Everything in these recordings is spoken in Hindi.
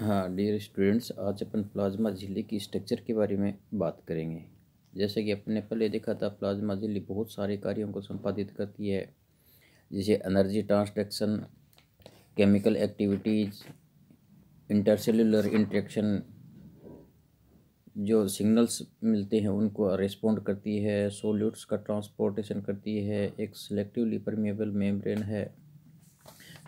हाँ डियर स्टूडेंट्स आज अपन प्लाज्मा झिल्ली की स्ट्रक्चर के बारे में बात करेंगे जैसे कि अपने पहले देखा था प्लाज्मा झिल्ली बहुत सारे कार्यों को संपादित करती है जैसे energy transduction chemical activities intercellular interaction जो सिग्नल्स मिलते हैं उनको रिस्पोंड करती है सोल्यूट्स का ट्रांसपोर्टेशन करती है एक सेलेक्टिवली परमेबल मेम्ब्रेन है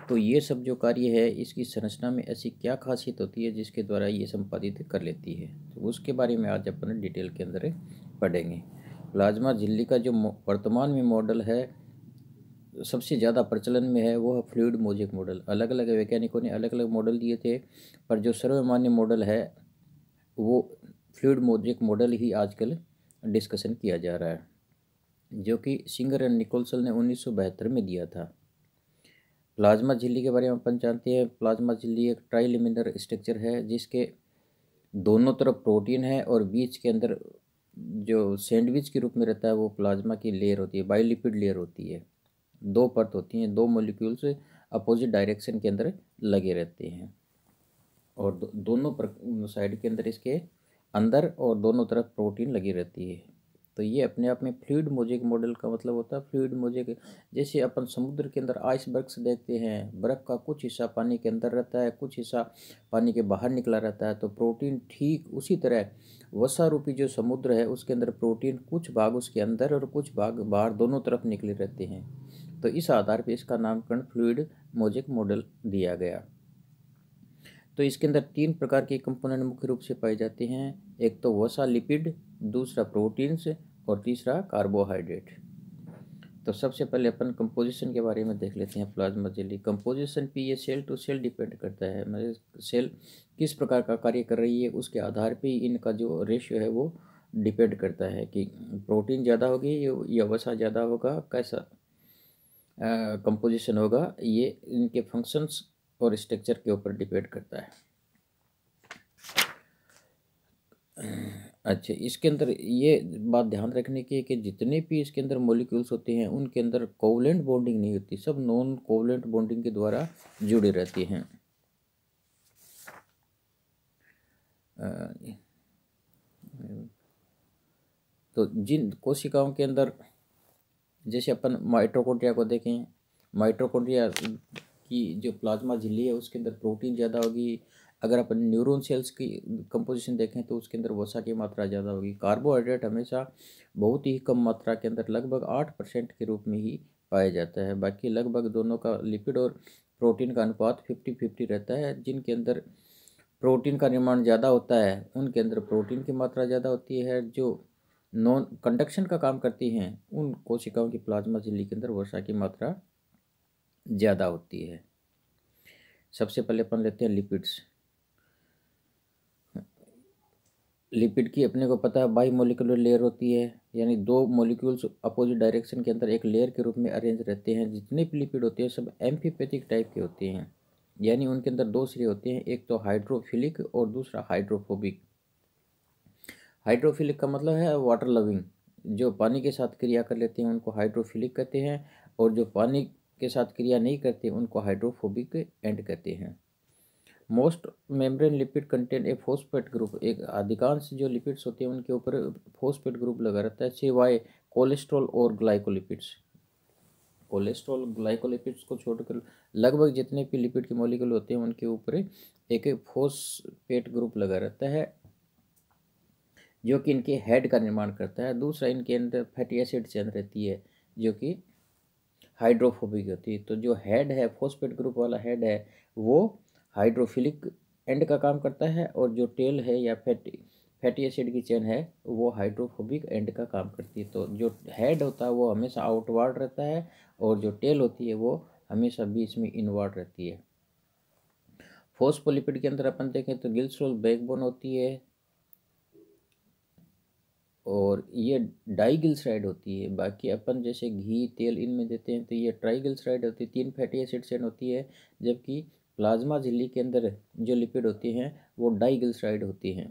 तो ये सब जो कार्य है इसकी संरचना में ऐसी क्या खासियत होती है जिसके द्वारा ये संपादित कर लेती है तो उसके बारे में आज अपन डिटेल के अंदर पढ़ेंगे प्लाज्मा झिल्ली का जो वर्तमान में मॉडल है सबसे ज़्यादा प्रचलन में है वो है फ्लूड मोजिक मॉडल अलग अलग वैज्ञानिकों ने अलग अलग मॉडल दिए थे पर जो सर्वमान्य मॉडल है वो फ्लूड मोजिक मॉडल ही आजकल डिस्कशन किया जा रहा है जो कि सिंगर एंड निकोलसल ने उन्नीस में दिया था प्लाज्मा झिल्ली के बारे में अपन जानते हैं प्लाज्मा झिल्ली एक ट्राइलिमिनर स्ट्रक्चर है जिसके दोनों तरफ प्रोटीन है और बीच के अंदर जो सैंडविच के रूप में रहता है वो प्लाज्मा की लेयर होती है बायोलिपिड लेयर होती है दो परत होती हैं दो मोलिक्यूल्स अपोजिट डायरेक्शन के अंदर लगे रहते हैं और दो, दोनों साइड के अंदर इसके अंदर और दोनों तरफ प्रोटीन लगी रहती है तो ये अपने आप में फ्लूड मोजिक मॉडल का मतलब होता है फ्लूड मोजिक जैसे अपन समुद्र के अंदर आइसबर्ग्स देखते हैं बर्फ़ का कुछ हिस्सा पानी के अंदर रहता है कुछ हिस्सा पानी के बाहर निकला रहता है तो प्रोटीन ठीक उसी तरह वसा रूपी जो समुद्र है उसके अंदर प्रोटीन कुछ भाग उसके अंदर और कुछ भाग बाहर दोनों तरफ निकले रहते हैं तो इस आधार पर इसका नामकरण फ्लूड मोजिक मॉडल दिया गया तो इसके अंदर तीन प्रकार के कंपोनेंट मुख्य रूप से पाए जाते हैं एक तो वसा लिपिड दूसरा प्रोटीन्स और तीसरा कार्बोहाइड्रेट तो सबसे पहले अपन कंपोजिशन के बारे में देख लेते हैं प्लाज्मा जेली कंपोजिशन पे ये सेल टू सेल डिपेंड करता है मतलब सेल किस प्रकार का कार्य कर रही है उसके आधार पर इनका जो रेशियो है वो डिपेंड करता है कि प्रोटीन ज़्यादा होगी या वसा ज़्यादा होगा कैसा कंपोजिशन होगा ये इनके फंक्शंस और स्ट्रक्चर के ऊपर डिपेंड करता है अच्छा इसके अंदर ये बात ध्यान रखने की है कि जितने भी इसके अंदर मॉलिक्यूल्स होते हैं उनके अंदर कोवलेंट बॉन्डिंग नहीं होती सब नॉन कोवलेंट बॉन्डिंग के द्वारा जुड़े रहते हैं तो जिन कोशिकाओं के अंदर जैसे अपन माइट्रोकोड्रिया को देखें माइट्रोकोड्रिया कि जो प्लाज्मा झिल्ली है उसके अंदर प्रोटीन ज़्यादा होगी अगर अपन न्यूरोन सेल्स की कंपोजिशन देखें तो उसके अंदर वसा की मात्रा ज़्यादा होगी कार्बोहाइड्रेट हमेशा बहुत ही कम मात्रा के अंदर लगभग आठ परसेंट के रूप में ही पाया जाता है बाकी लगभग दोनों का लिपिड और प्रोटीन का अनुपात फिफ्टी फिफ्टी रहता है जिनके अंदर प्रोटीन का निर्माण ज़्यादा होता है उनके अंदर प्रोटीन की मात्रा ज़्यादा होती है जो नॉन कंडक्शन का काम करती हैं उन कोशिकाओं की प्लाज्मा झिल्ली के अंदर वर्षा की मात्रा ज़्यादा होती है सबसे पहले अपन लेते हैं लिपिड्स लिपिड की अपने को पता है बाई मोलिकुलर लेयर होती है यानी दो मोलिक्यूल्स अपोजिट डायरेक्शन के अंदर एक लेयर के रूप में अरेंज रहते हैं जितने भी लिपिड होते हैं सब एम्फीपैथिक टाइप के होते हैं यानी उनके अंदर दो सिरे होते हैं एक तो हाइड्रोफिलिक और दूसरा हाइड्रोफोबिक हाइड्रोफिलिक का मतलब है वाटर लविंग जो पानी के साथ क्रिया कर लेते हैं उनको हाइड्रोफिलिक कहते हैं और जो पानी के साथ क्रिया नहीं करते उनको हाइड्रोफोबिक एंड कहते हैं most membrane lipid content a phosphate group एक अधिकांश जो लिपिड्स होते हैं उनके ऊपर फोस्पेट ग्रुप लगा रहता है सिवाय कोलेस्ट्रॉल और ग्लाइकोलिपिड्स कोलेस्ट्रॉल ग्लाइकोलिपिड्स को छोड़कर लगभग जितने भी लिपिड के मॉलिक्यूल होते हैं उनके ऊपर एक फोस्पेट ग्रुप लगा रहता है जो कि इनके हेड का निर्माण करता है दूसरा इनके अंदर फैटी एसिड चैन रहती है जो कि हाइड्रोफोबिक होती है तो जो हेड है फोस्फेट ग्रुप वाला हेड है वो हाइड्रोफिलिक एंड का काम करता है और जो टेल है या फैटी फैटी एसिड की चेन है वो हाइड्रोफोबिक एंड का काम करती है तो जो हेड होता है वो हमेशा आउटवर्ड रहता है और जो टेल होती है वो हमेशा बीच में इनवर्ड रहती है फोस्फोलिपिड के अंदर अपन देखें तो गिल्सोल बैकबोन होती है और ये डाइगिल्सराइड होती है बाकी अपन जैसे घी तेल इनमें देते हैं तो ये ट्राइगिल्सराइड होती है तीन फैटी एसिड चेन होती है जबकि प्लाज्मा झिल्ली के अंदर जो लिपिड होती हैं वो डाइगिल्सराइड होती हैं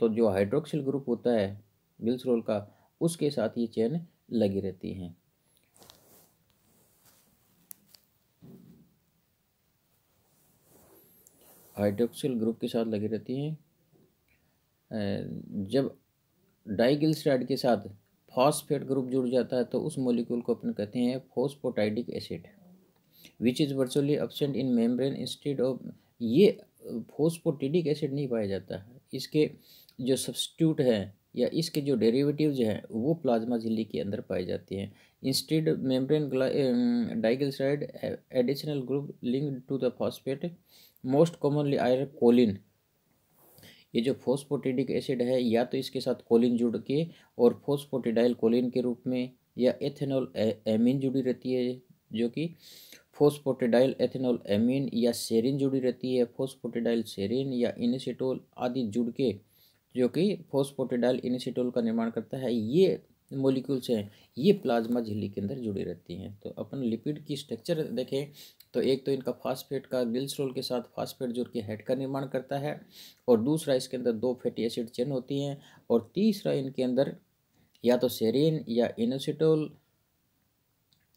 तो जो हाइड्रोक्सिल ग्रुप होता है गिल्सरोल का उसके साथ ये चेन लगी रहती हैं हाइड्रोक्सिल ग्रुप के साथ लगी रहती हैं जब डाइगिल के साथ फॉस्फेट ग्रुप जुड़ जाता है तो उस मोलिक्यूल को अपन कहते हैं phosphatidic acid which is virtually absent in membrane instead of ये फोस्फोटिडिक एसिड नहीं पाया जाता है इसके जो सब्सिट्यूट हैं या इसके जो डेरिवेटिव्स हैं वो प्लाज्मा झिल्ली के अंदर पाए जाते हैं instead membrane diglyceride additional group linked to the phosphate most commonly are choline ये जो फोस्फोटिडिक एसिड है या तो इसके साथ कोलिन जुड़ के और फोस्फोटिडाइल कोलिन के रूप में या एथेनॉल एमिन जुड़ी रहती है जो कि फोस्फोटिडाइल एथेनॉल एमिन या सेरिन जुड़ी रहती है फोस्फोटिडाइल सेरिन या इनिसिटोल आदि जुड़ के जो कि फोस्फोटिडाइल इनिसिटोल का निर्माण करता है ये मोलिक्यूल्स हैं ये प्लाज्मा झिल्ली के अंदर जुड़ी रहती हैं तो अपन लिपिड की स्ट्रक्चर देखें तो एक तो इनका फास्फेट का गिल्स रोल के साथ फास्फेट जो कि हेड का निर्माण करता है और दूसरा इसके अंदर दो फैटी एसिड चेन होती हैं और तीसरा इनके अंदर या तो सेरिन या इनोसिटोल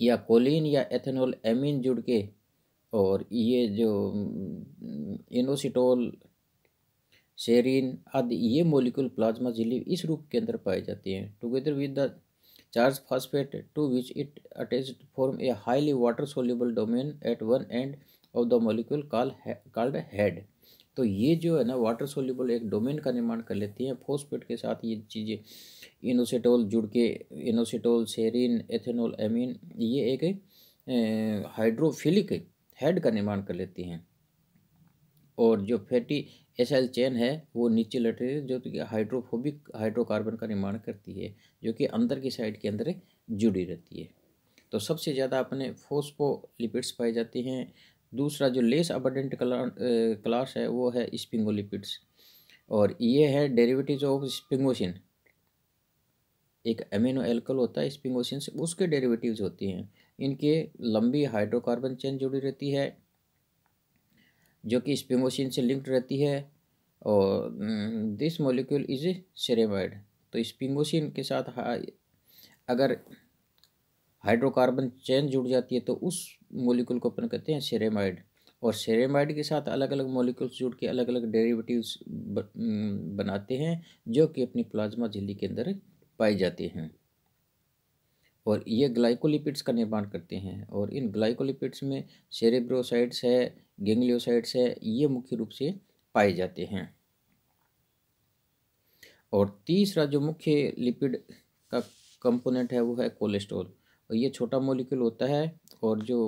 या कोलिन या एथेनॉल एमिन जुड़ के और ये जो इनोसिटोल हम्म, सेरिन आदि ये मोलिकुल प्लाज्मा जिली इस रूप के अंदर पाए जाते हैं together with the charged phosphate to which it attached form a highly water soluble domain at one end of the molecule called called head तो ये जो है ना वाटर सोल्यूबल एक डोमेन का निर्माण कर लेती हैं फोस्पेट के साथ ये चीज़ें इनोसिटोल जुड़ के इनोसिटोल सेरिन एथेनोल एमिन ये एक हाइड्रोफिलिक हेड का निर्माण कर लेती हैं और जो फैटी एसाइल चेन है वो नीचे लट रही है जो कि हाइड्रोफोबिक हाइड्रोकार्बन का निर्माण करती है जो कि अंदर की साइड के अंदर जुड़ी रहती है तो सबसे ज़्यादा अपने लिपिड्स पाए जाते हैं दूसरा जो लेस अबर्डेंट क्लास है वो है स्पिंगोलिपिड्स और ये है डेरिवेटिव ऑफ स्पिंगोसिन एक एमिनो एल्कल होता है स्पिंगोसिन से उसके डेरिवेटिव्स होती हैं इनके लंबी हाइड्रोकार्बन चेन जुड़ी रहती है जो कि स्पेमोसिन से लिंक्ड रहती है और दिस मोलिक्यूल इज सेरेमाइड तो स्पिंगोसिन के साथ अगर हाइड्रोकार्बन चेन जुड़ जाती है तो उस मोलिक्यूल को अपन कहते हैं सेरेमाइड और सेरेमाइड के साथ अलग अलग मोलिक्यूल्स जुड़ के अलग अलग डेरिवेटिव्स बनाते हैं जो कि अपनी प्लाज्मा झिल्ली के अंदर पाए जाते हैं और ये ग्लाइकोलिपिड्स का निर्माण करते हैं और इन ग्लाइकोलिपिड्स में सेरेब्रोसाइड्स है गेंगलियोसाइड्स है ये मुख्य रूप से पाए जाते हैं और तीसरा जो मुख्य लिपिड का कंपोनेंट है वो है कोलेस्ट्रॉल और ये छोटा मॉलिक्यूल होता है और जो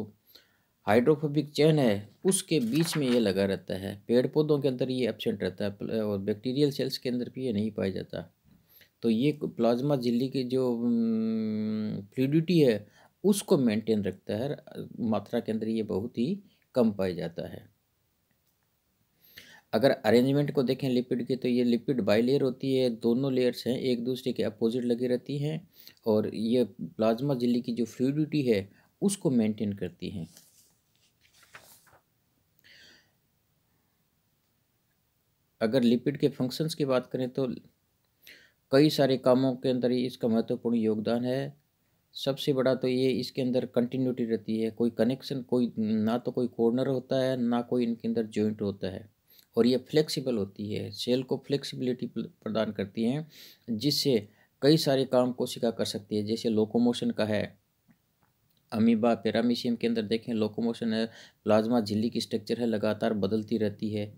हाइड्रोफोबिक चैन है उसके बीच में ये लगा रहता है पेड़ पौधों के अंदर ये एबसेंट रहता है और बैक्टीरियल सेल्स के अंदर भी ये नहीं पाया जाता तो ये प्लाज्मा झिल्ली की जो फ्लूडिटी है उसको मेंटेन रखता है मात्रा के अंदर ये बहुत ही कम पाया जाता है अगर अरेंजमेंट को देखें लिपिड की तो ये लिपिड बाई लेयर होती है दोनों लेयर्स हैं एक दूसरे के अपोजिट लगी रहती हैं और ये प्लाज्मा झिल्ली की जो फ्लूडिटी है उसको मेंटेन करती हैं अगर लिपिड के फंक्शंस की बात करें तो कई सारे कामों के अंदर इसका महत्वपूर्ण योगदान है सबसे बड़ा तो ये इसके अंदर कंटिन्यूटी रहती है कोई कनेक्शन कोई ना तो कोई कॉर्नर होता है ना कोई इनके अंदर जॉइंट होता है और ये फ्लेक्सिबल होती है सेल को फ्लेक्सिबिलिटी प्रदान करती हैं जिससे कई सारे काम कोशिका कर सकती है जैसे लोकोमोशन का है अमीबा पैरामीशियम के अंदर देखें लोकोमोशन है प्लाज्मा झिल्ली की स्ट्रक्चर है लगातार बदलती रहती है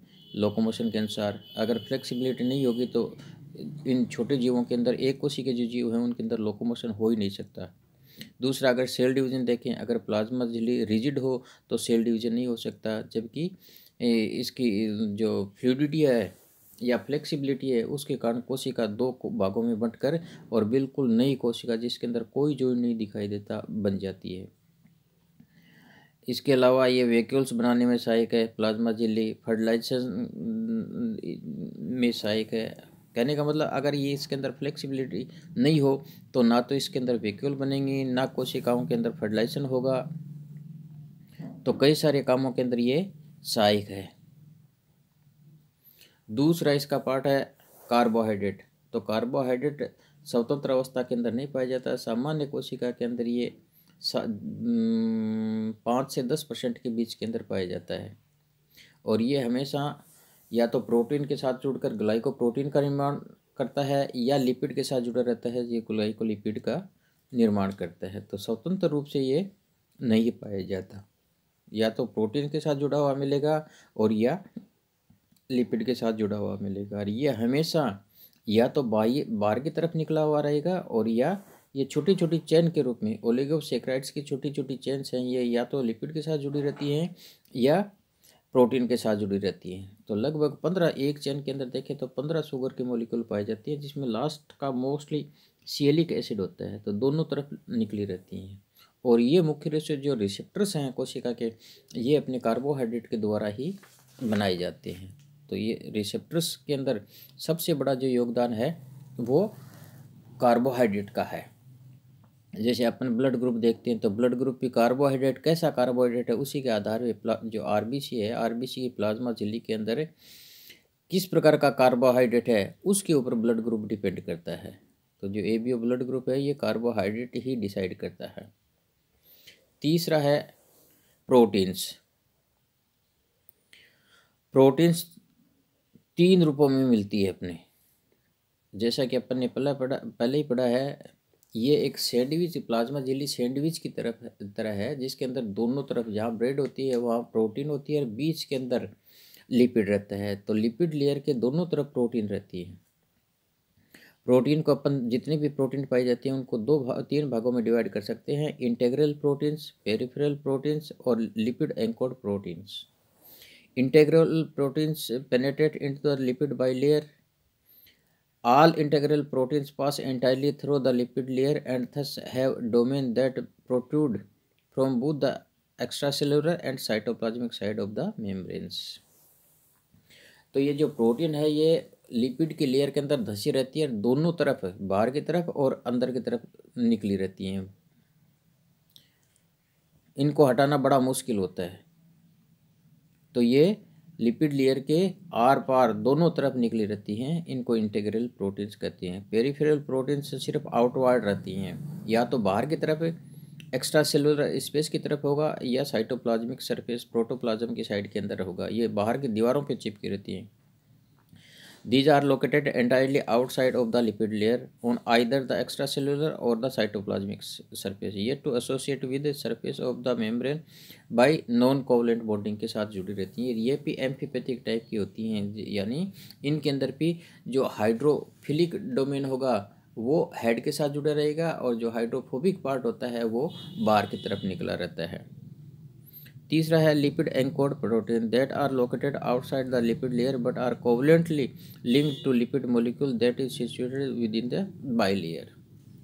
लोकोमोशन के अनुसार अगर फ्लेक्सिबिलिटी नहीं होगी तो इन छोटे जीवों के अंदर एक के जो जीव हैं उनके अंदर लोकोमोशन हो ही नहीं सकता दूसरा अगर सेल डिवीजन देखें अगर प्लाज्मा झिल्ली रिजिड हो तो सेल डिवीजन नहीं हो सकता जबकि इसकी जो फ्लूडिटी है या फ्लेक्सिबिलिटी है उसके कारण कोशिका दो भागों में बंटकर और बिल्कुल नई कोशिका जिसके अंदर कोई जोड़ नहीं दिखाई देता बन जाती है इसके अलावा ये वेक्यूल्स बनाने में सहायक है प्लाज्मा झिल्ली फर्टिलाइजेशन में सहायक है कहने का मतलब अगर ये इसके अंदर फ्लेक्सिबिलिटी नहीं हो तो ना तो इसके अंदर वेक्यूल बनेंगी ना कोशिकाओं के अंदर फर्टिलाइजेशन होगा तो कई सारे कामों के अंदर ये सहायक है दूसरा इसका पार्ट है कार्बोहाइड्रेट तो कार्बोहाइड्रेट स्वतंत्र अवस्था के अंदर नहीं पाया जाता सामान्य कोशिका के अंदर ये पाँच से दस परसेंट के बीच के अंदर पाया जाता है और ये हमेशा या तो प्रोटीन के साथ जुड़कर ग्लाइको प्रोटीन का निर्माण करता है या लिपिड के साथ जुड़ा रहता है ये ग्लाइको लिपिड का निर्माण करता है तो स्वतंत्र रूप से ये नहीं पाया जाता या तो प्रोटीन के साथ जुड़ा हुआ मिलेगा और या लिपिड के साथ जुड़ा हुआ मिलेगा और ये हमेशा या तो बाई बार की तरफ निकला हुआ रहेगा और या ये छोटी छोटी चेन के रूप में ओलिगोसेक्राइड्स की छोटी छोटी चेन्स हैं ये या तो लिपिड के साथ जुड़ी रहती हैं या प्रोटीन के साथ जुड़ी रहती है तो लगभग पंद्रह एक चैन के अंदर देखें तो पंद्रह शुगर के मोलिकुल पाए जाती है जिसमें लास्ट का मोस्टली सीएलिक एसिड होता है तो दोनों तरफ निकली रहती हैं और ये मुख्य रूप से जो रिसेप्टर्स हैं कोशिका के ये अपने कार्बोहाइड्रेट के द्वारा ही बनाए जाते हैं तो ये रिसेप्टर्स के अंदर सबसे बड़ा जो योगदान है वो कार्बोहाइड्रेट का है जैसे अपन ब्लड ग्रुप देखते हैं तो ब्लड ग्रुप भी कार्बोहाइड्रेट कैसा कार्बोहाइड्रेट है उसी के आधार पर जो आर है आरबीसी की प्लाज्मा झिल्ली के अंदर किस प्रकार का कार्बोहाइड्रेट है उसके ऊपर ब्लड ग्रुप डिपेंड करता है तो जो ए ब्लड ग्रुप है ये कार्बोहाइड्रेट ही डिसाइड करता है तीसरा है प्रोटीन्स प्रोटीन्स तीन रूपों में मिलती है अपने जैसा कि अपन ने पहला पढ़ा पहले ही पढ़ा है ये एक सैंडविच प्लाज्मा झिल्ली सैंडविच की तरफ तरह है जिसके अंदर दोनों तरफ जहाँ ब्रेड होती है वहाँ प्रोटीन होती है और बीच के अंदर लिपिड रहता है तो लिपिड लेयर के दोनों तरफ प्रोटीन रहती है प्रोटीन को अपन जितनी भी प्रोटीन पाई जाती है उनको दो भाग तीन भागों में डिवाइड कर सकते हैं इंटेग्रल प्रोटीन्स पेरिफेरल प्रोटीन्स और lipid anchored proteins proteins proteins penetrate the lipid bilayer All integral proteins pass entirely through the lipid layer and thus have domain that protrude from both the extracellular and cytoplasmic side of the membranes. तो ये जो प्रोटीन है ये लिपिड की लेयर के अंदर धसी रहती है दोनों तरफ बाहर की तरफ और अंदर की तरफ निकली रहती हैं इनको हटाना बड़ा मुश्किल होता है तो ये लिपिड लेयर के आर पार दोनों तरफ निकली रहती हैं इनको इंटेग्रल प्रोटीन्स कहते हैं पेरीफेरल प्रोटीन्स सिर्फ आउटवर्ड रहती हैं या तो बाहर की तरफ एक्स्ट्रा सेलुलर स्पेस की तरफ होगा या साइटोप्लाज्मिक सरफेस प्रोटोप्लाज्म की साइड के अंदर होगा ये बाहर की दीवारों पे चिपकी रहती हैं These are located entirely outside of the lipid layer on either the extracellular or the cytoplasmic surface. ये to associate with the surface of the membrane by non-covalent bonding के साथ जुड़ी रहती हैं ये भी एम्फीपैथिक टाइप की होती हैं यानी इनके अंदर भी जो हाइड्रोफिलिक डोमेन होगा वो हेड के साथ जुड़ा रहेगा और जो हाइड्रोफोबिक पार्ट होता है वो बाहर की तरफ निकला रहता है तीसरा है lipid anchored protein that are located outside the lipid layer but are covalently link to lipid molecule that is situated within the bilayer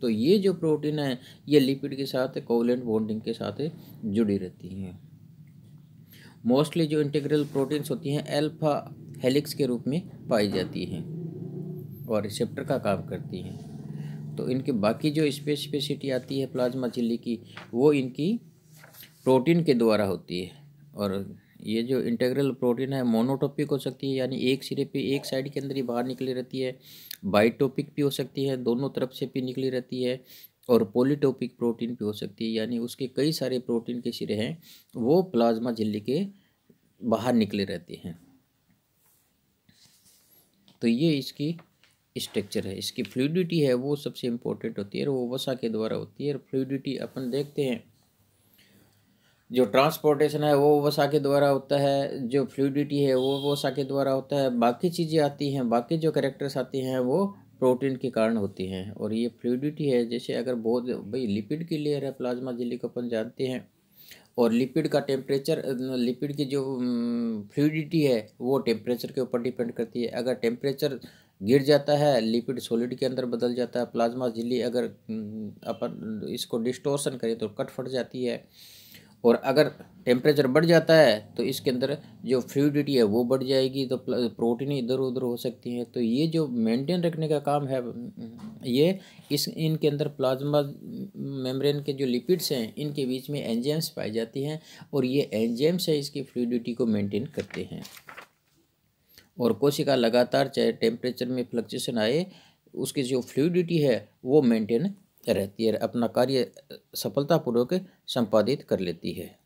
तो ये जो प्रोटीन है ये लिपिड के साथ कोवलेंट बॉन्डिंग के साथ जुड़ी रहती हैं मोस्टली जो इंटीग्रल प्रोटीन्स होती हैं एल्फा हेलिक्स के रूप में पाई जाती हैं और रिसेप्टर का काम करती हैं तो इनके बाकी जो स्पेसिफिसिटी आती है प्लाज्मा चिल्ली की वो इनकी प्रोटीन के द्वारा होती है और ये जो इंटेग्रल प्रोटीन है मोनोटॉपिक हो सकती है यानी एक सिरे पे एक साइड के अंदर ही बाहर निकली रहती है बाइटोपिक भी हो सकती है दोनों तरफ से भी निकली रहती है और पोलिटोपिक प्रोटीन भी हो सकती है यानी उसके कई सारे प्रोटीन के सिरे हैं वो प्लाज्मा झिल्ली के बाहर निकले रहते हैं तो ये इसकी स्ट्रक्चर है इसकी फ्लूडिटी है वो सबसे इम्पोर्टेंट होती है और वो वसा के द्वारा होती है और फ्लूडिटी अपन देखते हैं जो ट्रांसपोर्टेशन है वो वसा के द्वारा होता है जो फ्लूडिटी है वो वसा के द्वारा होता है बाकी चीज़ें आती हैं बाकी जो करेक्टर्स आती हैं वो प्रोटीन के कारण होती हैं और ये फ्लूडिटी है जैसे अगर बहुत भाई लिपिड की लेयर है प्लाज्मा झिल्ली को अपन जानते हैं और लिपिड का टेम्परेचर लिपिड की जो फ्लूडिटी है वो टेम्परेचर के ऊपर डिपेंड करती है अगर टेम्परेचर गिर जाता है लिपिड सॉलिड के अंदर बदल जाता है प्लाज्मा झिल्ली अगर अपन इसको डिस्टोर्सन करें तो कट फट जाती है और अगर टेम्परेचर बढ़ जाता है तो इसके अंदर जो फ्लूडिटी है वो बढ़ जाएगी तो प्रोटीन इधर उधर हो सकती हैं तो ये जो मेंटेन रखने का काम है ये इस इनके अंदर प्लाज्मा मेम्ब्रेन के जो लिपिड्स हैं इनके बीच में एंजाइम्स पाई जाती हैं और ये एंजाइम्स है इसकी फ्लूडिटी को मेंटेन करते हैं और कोशिका लगातार चाहे टेम्परेचर में फ्लक्चुएसन आए उसकी जो फ्लूडिटी है वो मेंटेन रहती है अपना कार्य सफलतापूर्वक संपादित कर लेती है